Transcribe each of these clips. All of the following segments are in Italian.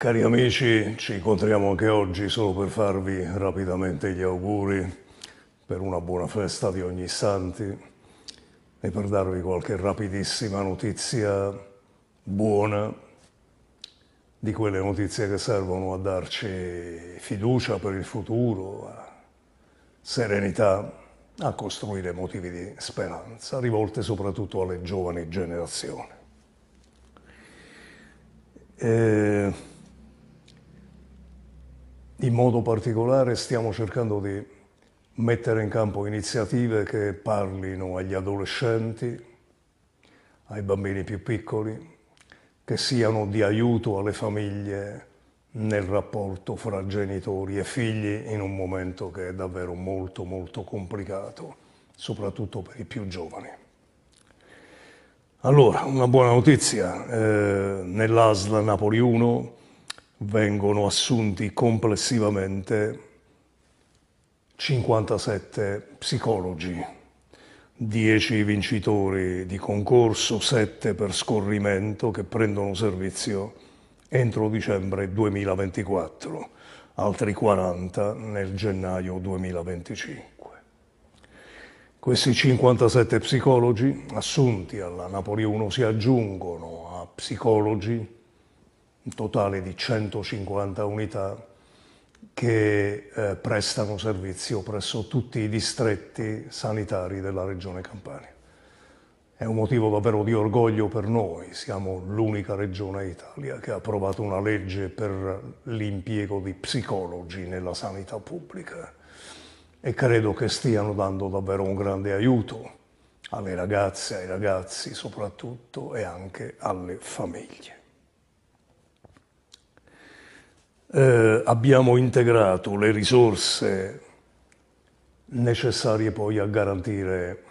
Cari amici, ci incontriamo anche oggi solo per farvi rapidamente gli auguri per una buona festa di ogni santi e per darvi qualche rapidissima notizia buona di quelle notizie che servono a darci fiducia per il futuro, serenità, a costruire motivi di speranza, rivolte soprattutto alle giovani generazioni. E eh, in modo particolare stiamo cercando di mettere in campo iniziative che parlino agli adolescenti, ai bambini più piccoli, che siano di aiuto alle famiglie nel rapporto fra genitori e figli in un momento che è davvero molto molto complicato, soprattutto per i più giovani. Allora, una buona notizia, eh, nell'ASL Napoli 1 vengono assunti complessivamente 57 psicologi, 10 vincitori di concorso, 7 per scorrimento che prendono servizio entro dicembre 2024, altri 40 nel gennaio 2025. Questi 57 psicologi assunti alla Napoli 1 si aggiungono a psicologi un totale di 150 unità che eh, prestano servizio presso tutti i distretti sanitari della Regione Campania. È un motivo davvero di orgoglio per noi, siamo l'unica regione d'Italia che ha approvato una legge per l'impiego di psicologi nella sanità pubblica e credo che stiano dando davvero un grande aiuto alle ragazze, ai ragazzi soprattutto e anche alle famiglie. eh, abbiamo integrato le risorse necessarie poi a garantire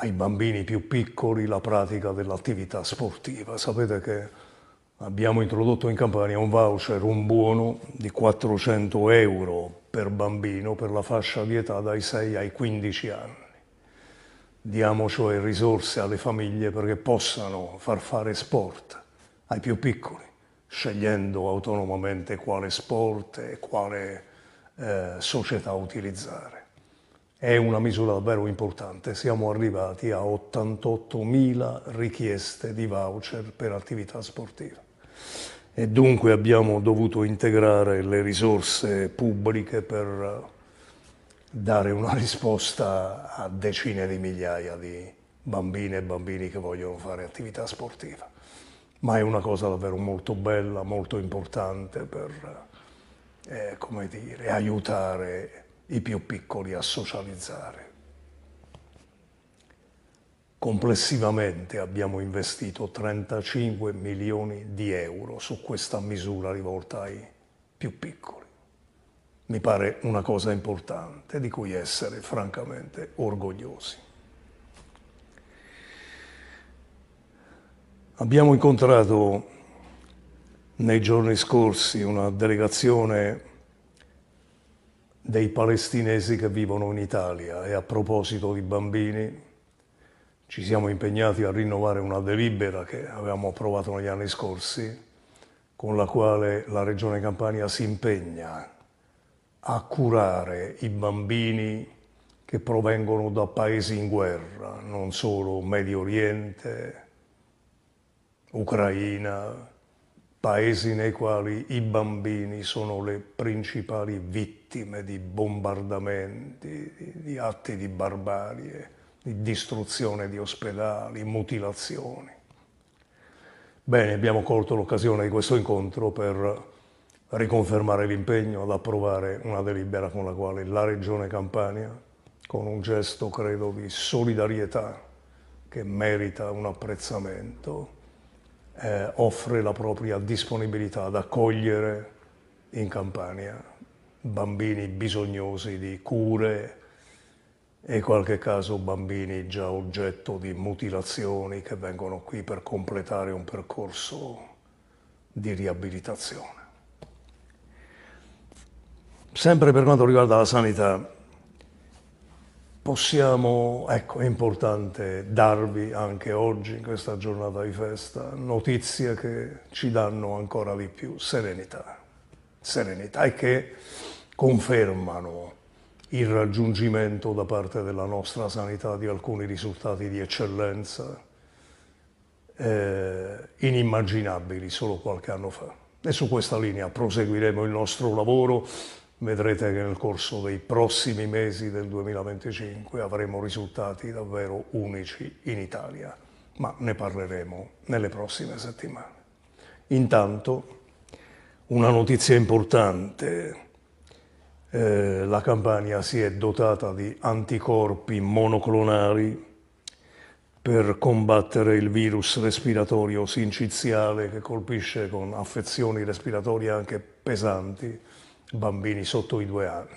ai bambini più piccoli la pratica dell'attività sportiva. Sapete che abbiamo introdotto in Campania un voucher, un buono di 400 euro per bambino per la fascia di età dai 6 ai 15 anni. Diamo cioè risorse alle famiglie perché possano far fare sport ai più piccoli scegliendo autonomamente quale sport e quale eh, società utilizzare. È una misura davvero importante, siamo arrivati a 88.000 richieste di voucher per attività sportiva e dunque abbiamo dovuto integrare le risorse pubbliche per eh, dare una risposta a decine di migliaia di bambine e bambini che vogliono fare attività sportiva ma è una cosa davvero molto bella, molto importante per, eh, come dire, aiutare i più piccoli a socializzare. Complessivamente abbiamo investito 35 milioni di euro su questa misura rivolta ai più piccoli. Mi pare una cosa importante di cui essere francamente orgogliosi. Abbiamo incontrato nei giorni scorsi una delegazione dei palestinesi che vivono in Italia e a proposito di bambini ci siamo impegnati a rinnovare una delibera che avevamo approvato negli anni scorsi con la quale la Regione Campania si impegna a curare i bambini che provengono da paesi in guerra, non solo Medio Oriente, Ucraina, paesi nei quali i bambini sono le principali vittime di bombardamenti, di, di atti di barbarie, di distruzione di ospedali, mutilazioni. Bene, abbiamo colto l'occasione di questo incontro per riconfermare l'impegno ad approvare una delibera con la quale la Regione Campania, con un gesto credo di solidarietà che merita un apprezzamento, eh, offre la propria disponibilità ad accogliere in Campania bambini bisognosi di cure e in qualche caso bambini già oggetto di mutilazioni che vengono qui per completare un percorso di riabilitazione. Sempre per quanto riguarda la sanità, possiamo, ecco, è importante darvi anche oggi, in questa giornata di festa, notizie che ci danno ancora di più serenità, serenità e che confermano il raggiungimento da parte della nostra sanità di alcuni risultati di eccellenza eh, inimmaginabili solo qualche anno fa. E su questa linea proseguiremo il nostro lavoro vedrete che nel corso dei prossimi mesi del 2025 avremo risultati davvero unici in Italia, ma ne parleremo nelle prossime settimane. Intanto una notizia importante, eh, la Campania si è dotata di anticorpi monoclonali per combattere il virus respiratorio sinciziale che colpisce con affezioni respiratorie anche pesanti bambini sotto i due anni.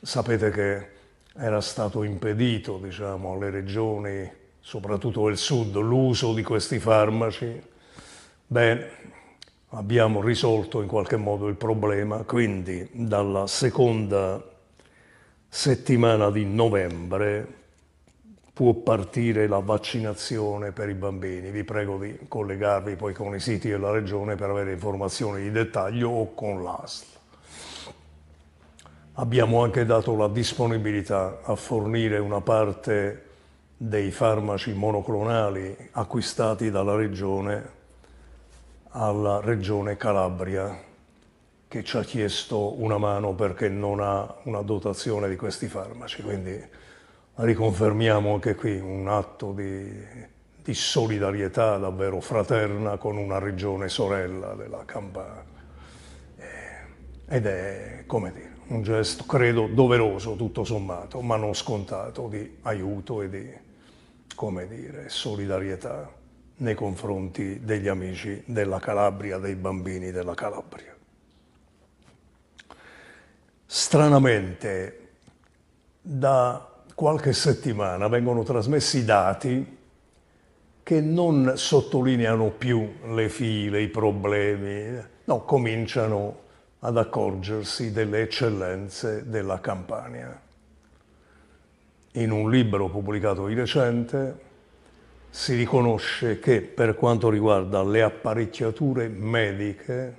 Sapete che era stato impedito diciamo, alle regioni, soprattutto del sud, l'uso di questi farmaci. Bene, abbiamo risolto in qualche modo il problema, quindi dalla seconda settimana di novembre può partire la vaccinazione per i bambini. Vi prego di collegarvi poi con i siti della Regione per avere informazioni di dettaglio o con l'ASL. Abbiamo anche dato la disponibilità a fornire una parte dei farmaci monoclonali acquistati dalla Regione alla Regione Calabria che ci ha chiesto una mano perché non ha una dotazione di questi farmaci. Quindi riconfermiamo anche qui un atto di, di solidarietà davvero fraterna con una regione sorella della Campania. Eh, ed è, come dire, un gesto, credo, doveroso tutto sommato, ma non scontato, di aiuto e di, come dire, solidarietà nei confronti degli amici della Calabria, dei bambini della Calabria. Stranamente, da qualche settimana vengono trasmessi dati che non sottolineano più le file, i problemi, no, cominciano ad accorgersi delle eccellenze della Campania. In un libro pubblicato di recente si riconosce che per quanto riguarda le apparecchiature mediche,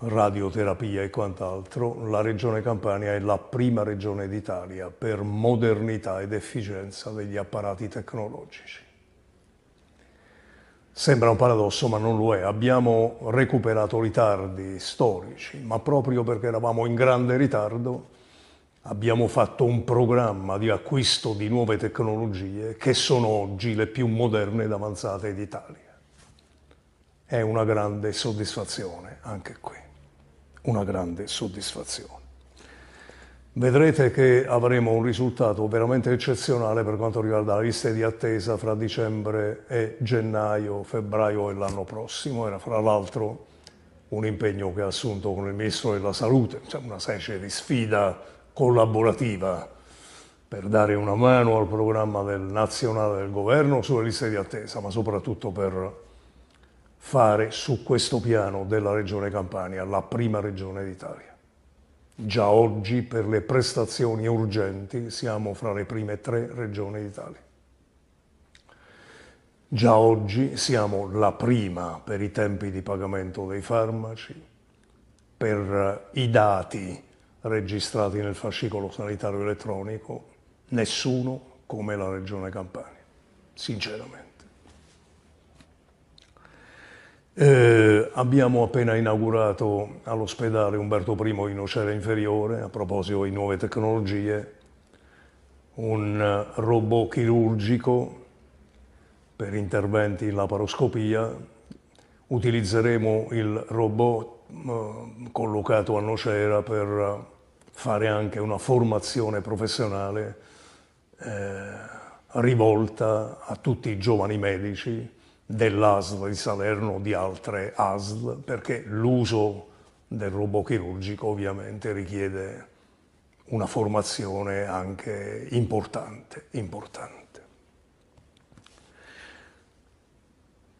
radioterapia e quant'altro, la regione Campania è la prima regione d'Italia per modernità ed efficienza degli apparati tecnologici. Sembra un paradosso, ma non lo è. Abbiamo recuperato ritardi storici, ma proprio perché eravamo in grande ritardo abbiamo fatto un programma di acquisto di nuove tecnologie che sono oggi le più moderne ed avanzate d'Italia. È una grande soddisfazione anche qui, una grande soddisfazione vedrete che avremo un risultato veramente eccezionale per quanto riguarda la lista di attesa fra dicembre e gennaio, febbraio e l'anno prossimo. Era fra l'altro un impegno che ha assunto con il Ministro della Salute, cioè una specie di sfida collaborativa per dare una mano al programma del nazionale del governo sulle liste di attesa, ma soprattutto per fare su questo piano della Regione Campania la prima regione d'Italia. Già oggi per le prestazioni urgenti siamo fra le prime tre regioni d'Italia. Già oggi siamo la prima per i tempi di pagamento dei farmaci, per i dati registrati nel fascicolo sanitario elettronico, nessuno come la Regione Campania, sinceramente. Eh, abbiamo appena inaugurato all'ospedale Umberto I in Nocera Inferiore, a proposito di nuove tecnologie, un eh, robot chirurgico per interventi in laparoscopia. Utilizzeremo il robot eh, collocato a Nocera per eh, fare anche una formazione professionale eh, rivolta a tutti i giovani medici dell'ASL di Salerno o di altre ASL, perché l'uso del robot chirurgico ovviamente richiede una formazione anche importante. importante.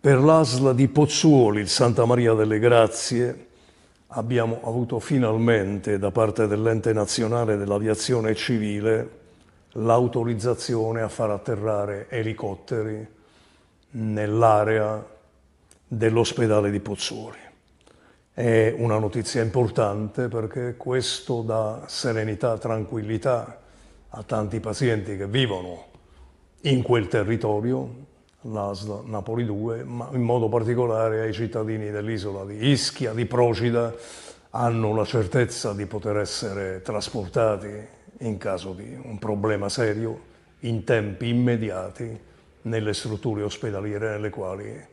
Per l'ASL di Pozzuoli, il Santa Maria delle Grazie, abbiamo avuto finalmente da parte dell'ente nazionale dell'aviazione civile l'autorizzazione a far atterrare elicotteri nell'area dell'ospedale di Pozzuoli. È una notizia importante perché questo dà serenità, tranquillità a tanti pazienti che vivono in quel territorio, l'ASL Napoli 2, ma in modo particolare ai cittadini dell'isola di Ischia, di Procida, hanno la certezza di poter essere trasportati in caso di un problema serio in tempi immediati nelle strutture ospedaliere nelle quali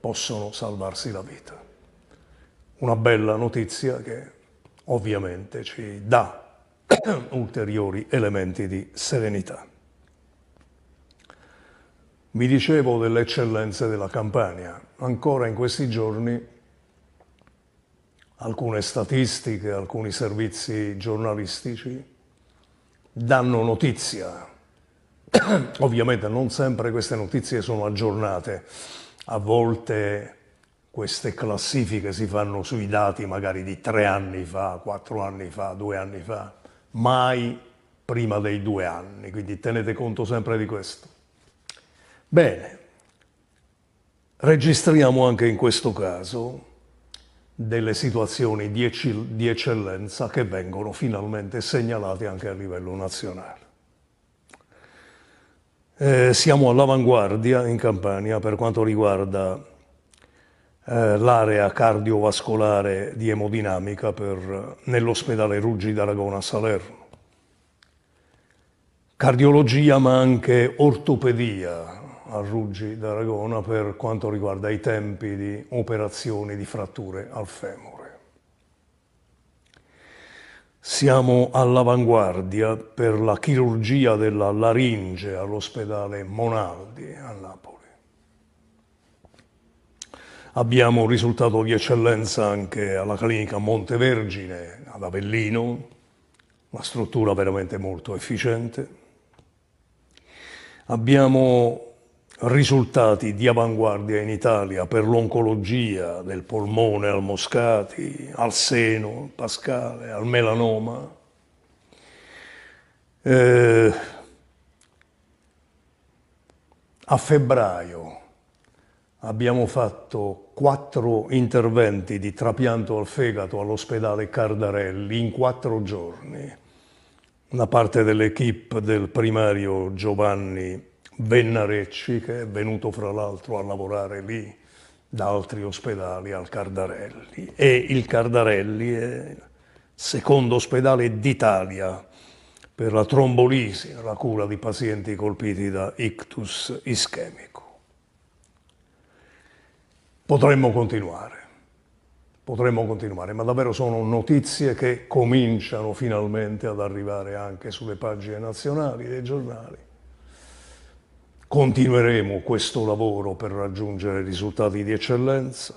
possono salvarsi la vita. Una bella notizia che ovviamente ci dà ulteriori elementi di serenità. Vi dicevo delle eccellenze della Campania. Ancora in questi giorni alcune statistiche, alcuni servizi giornalistici danno notizia Ovviamente non sempre queste notizie sono aggiornate, a volte queste classifiche si fanno sui dati magari di tre anni fa, quattro anni fa, due anni fa, mai prima dei due anni, quindi tenete conto sempre di questo. Bene, registriamo anche in questo caso delle situazioni di, eccellenza che vengono finalmente segnalate anche a livello nazionale. Eh, siamo all'avanguardia in Campania per quanto riguarda eh, l'area cardiovascolare di emodinamica per, nell'ospedale Ruggi d'Aragona a Salerno. Cardiologia ma anche ortopedia a Ruggi d'Aragona per quanto riguarda i tempi di operazioni di fratture al femore. Siamo all'avanguardia per la chirurgia della laringe all'ospedale Monaldi a Napoli. Abbiamo un risultato di eccellenza anche alla clinica Montevergine ad Avellino, una struttura veramente molto efficiente. Abbiamo risultati di avanguardia in Italia per l'oncologia del polmone al Moscati, al seno, al Pascale, al melanoma. Eh, a febbraio abbiamo fatto quattro interventi di trapianto al fegato all'ospedale Cardarelli in quattro giorni. Una parte dell'equipe del primario Giovanni Vennarecci, che è venuto fra l'altro a lavorare lì da altri ospedali al Cardarelli. E il Cardarelli è il secondo ospedale d'Italia per la trombolisi, la cura di pazienti colpiti da ictus ischemico. Potremmo continuare, potremmo continuare, ma davvero sono notizie che cominciano finalmente ad arrivare anche sulle pagine nazionali dei giornali. Continueremo questo lavoro per raggiungere risultati di eccellenza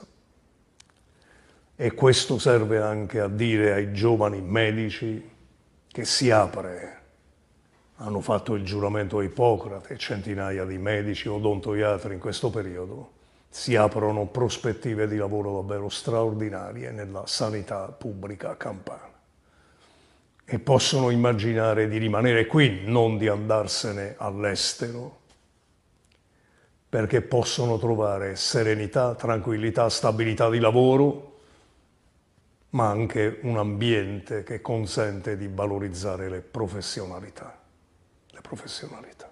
e questo serve anche a dire ai giovani medici che si apre. Hanno fatto il giuramento a Ippocrate centinaia di medici odontoiatri in questo periodo. Si aprono prospettive di lavoro davvero straordinarie nella sanità pubblica campana e possono immaginare di rimanere qui, non di andarsene all'estero perché possono trovare serenità, tranquillità, stabilità di lavoro, ma anche un ambiente che consente di valorizzare le professionalità. Le professionalità.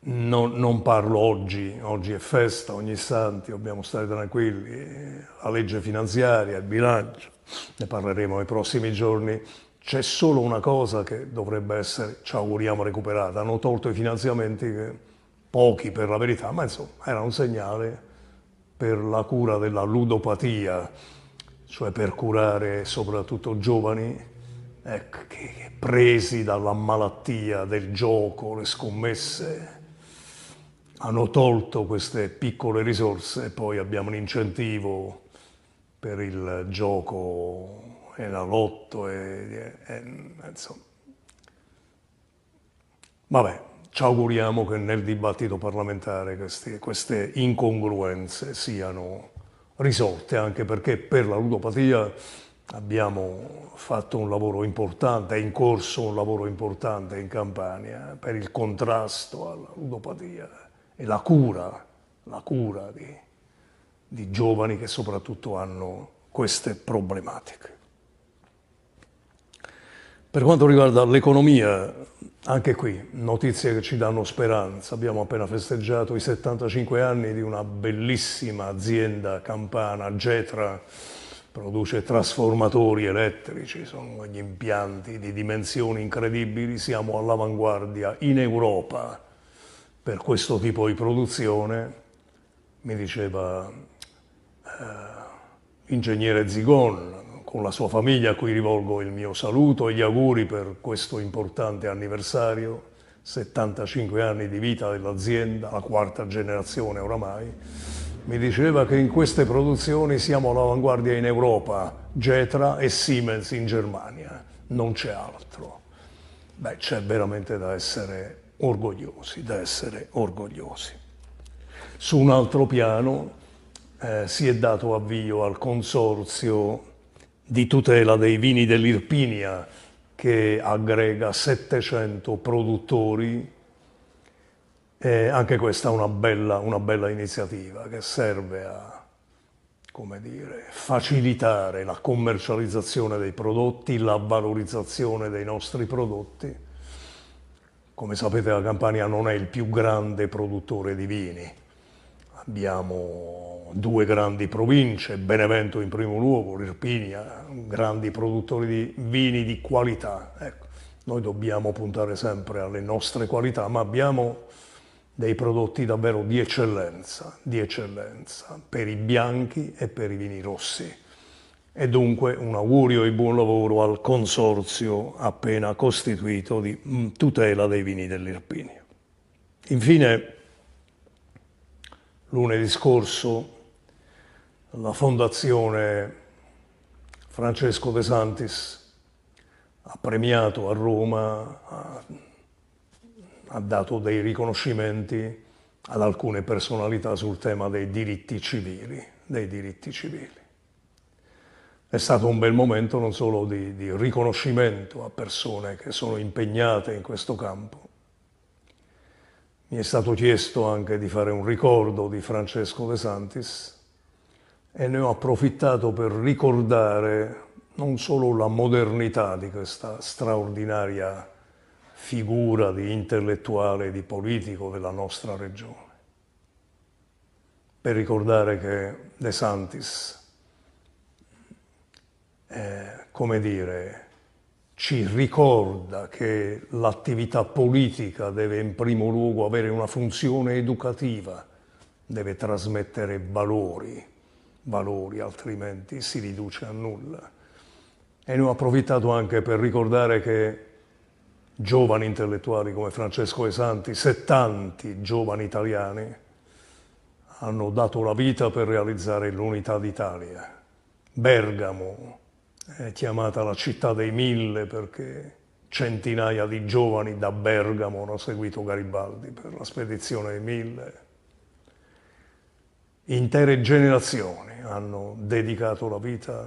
Non, non parlo oggi, oggi è festa, ogni istante dobbiamo stare tranquilli, la legge finanziaria, il bilancio, ne parleremo nei prossimi giorni. C'è solo una cosa che dovrebbe essere, ci auguriamo, recuperata. Hanno tolto i finanziamenti che pochi per la verità, ma insomma era un segnale per la cura della ludopatia, cioè per curare soprattutto giovani ecco, che, presi dalla malattia del gioco, le scommesse, hanno tolto queste piccole risorse e poi abbiamo un incentivo per il gioco e la lotto e, e, e insomma. Vabbè, ci auguriamo che nel dibattito parlamentare queste, queste incongruenze siano risolte, anche perché per la ludopatia abbiamo fatto un lavoro importante, è in corso un lavoro importante in Campania per il contrasto alla ludopatia e la cura, la cura di, di giovani che soprattutto hanno queste problematiche. Per quanto riguarda l'economia, anche qui notizie che ci danno speranza. Abbiamo appena festeggiato i 75 anni di una bellissima azienda campana, Getra, produce trasformatori elettrici, sono degli impianti di dimensioni incredibili, siamo all'avanguardia in Europa per questo tipo di produzione, mi diceva eh, ingegnere Zigon, con la sua famiglia a cui rivolgo il mio saluto e gli auguri per questo importante anniversario, 75 anni di vita dell'azienda, la quarta generazione oramai, mi diceva che in queste produzioni siamo all'avanguardia in Europa, Getra e Siemens in Germania, non c'è altro. Beh, c'è veramente da essere orgogliosi, da essere orgogliosi. Su un altro piano eh, si è dato avvio al consorzio di tutela dei vini dell'Irpinia che aggrega 700 produttori. E anche questa è una bella, una bella iniziativa che serve a dire, facilitare la commercializzazione dei prodotti, la valorizzazione dei nostri prodotti. Come sapete la Campania non è il più grande produttore di vini, abbiamo due grandi province, Benevento in primo luogo, Lirpinia, grandi produttori di vini di qualità. Ecco, noi dobbiamo puntare sempre alle nostre qualità, ma abbiamo dei prodotti davvero di eccellenza, di eccellenza per i bianchi e per i vini rossi. E dunque un augurio e buon lavoro al consorzio appena costituito di mm, tutela dei vini dell'Irpinia. Infine, lunedì scorso la fondazione Francesco De Santis ha premiato a Roma, ha, ha dato dei riconoscimenti ad alcune personalità sul tema dei diritti civili. Dei diritti civili. È stato un bel momento non solo di, di riconoscimento a persone che sono impegnate in questo campo, mi è stato chiesto anche di fare un ricordo di Francesco De Santis e ne ho approfittato per ricordare non solo la modernità di questa straordinaria figura di intellettuale e di politico della nostra regione, per ricordare che De Santis, eh, come dire, ci ricorda che l'attività politica deve in primo luogo avere una funzione educativa, deve trasmettere valori, valori, altrimenti si riduce a nulla. E ne ho approfittato anche per ricordare che giovani intellettuali come Francesco E Santi, tanti giovani italiani, hanno dato la vita per realizzare l'unità d'Italia. Bergamo è chiamata la città dei mille perché centinaia di giovani da Bergamo hanno seguito Garibaldi per la spedizione dei mille. Intere generazioni hanno dedicato la vita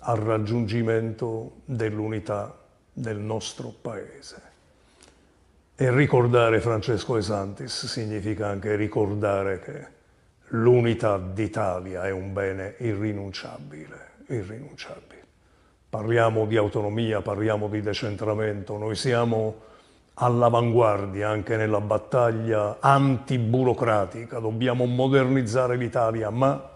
al raggiungimento dell'unità del nostro Paese. E ricordare Francesco De Santis significa anche ricordare che l'unità d'Italia è un bene irrinunciabile, irrinunciabile. Parliamo di autonomia, parliamo di decentramento, noi siamo all'avanguardia anche nella battaglia antiburocratica, dobbiamo modernizzare l'Italia, ma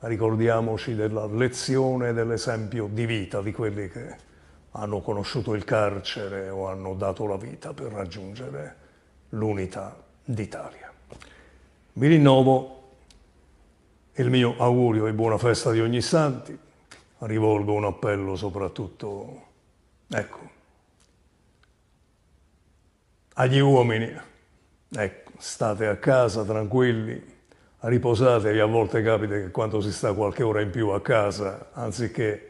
ricordiamoci della lezione e dell'esempio di vita di quelli che hanno conosciuto il carcere o hanno dato la vita per raggiungere l'unità d'Italia. Vi rinnovo il mio augurio e buona festa di ogni santi, rivolgo un appello soprattutto, ecco, agli uomini, ecco, state a casa tranquilli, riposatevi, a volte capita che quando si sta qualche ora in più a casa, anziché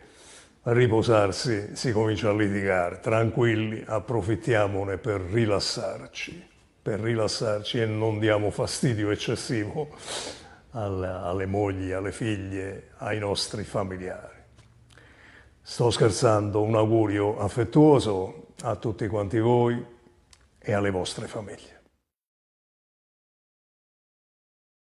riposarsi, si comincia a litigare, tranquilli, approfittiamone per rilassarci, per rilassarci e non diamo fastidio eccessivo alle, alle mogli, alle figlie, ai nostri familiari. Sto scherzando, un augurio affettuoso a tutti quanti voi, e alle vostre famiglie.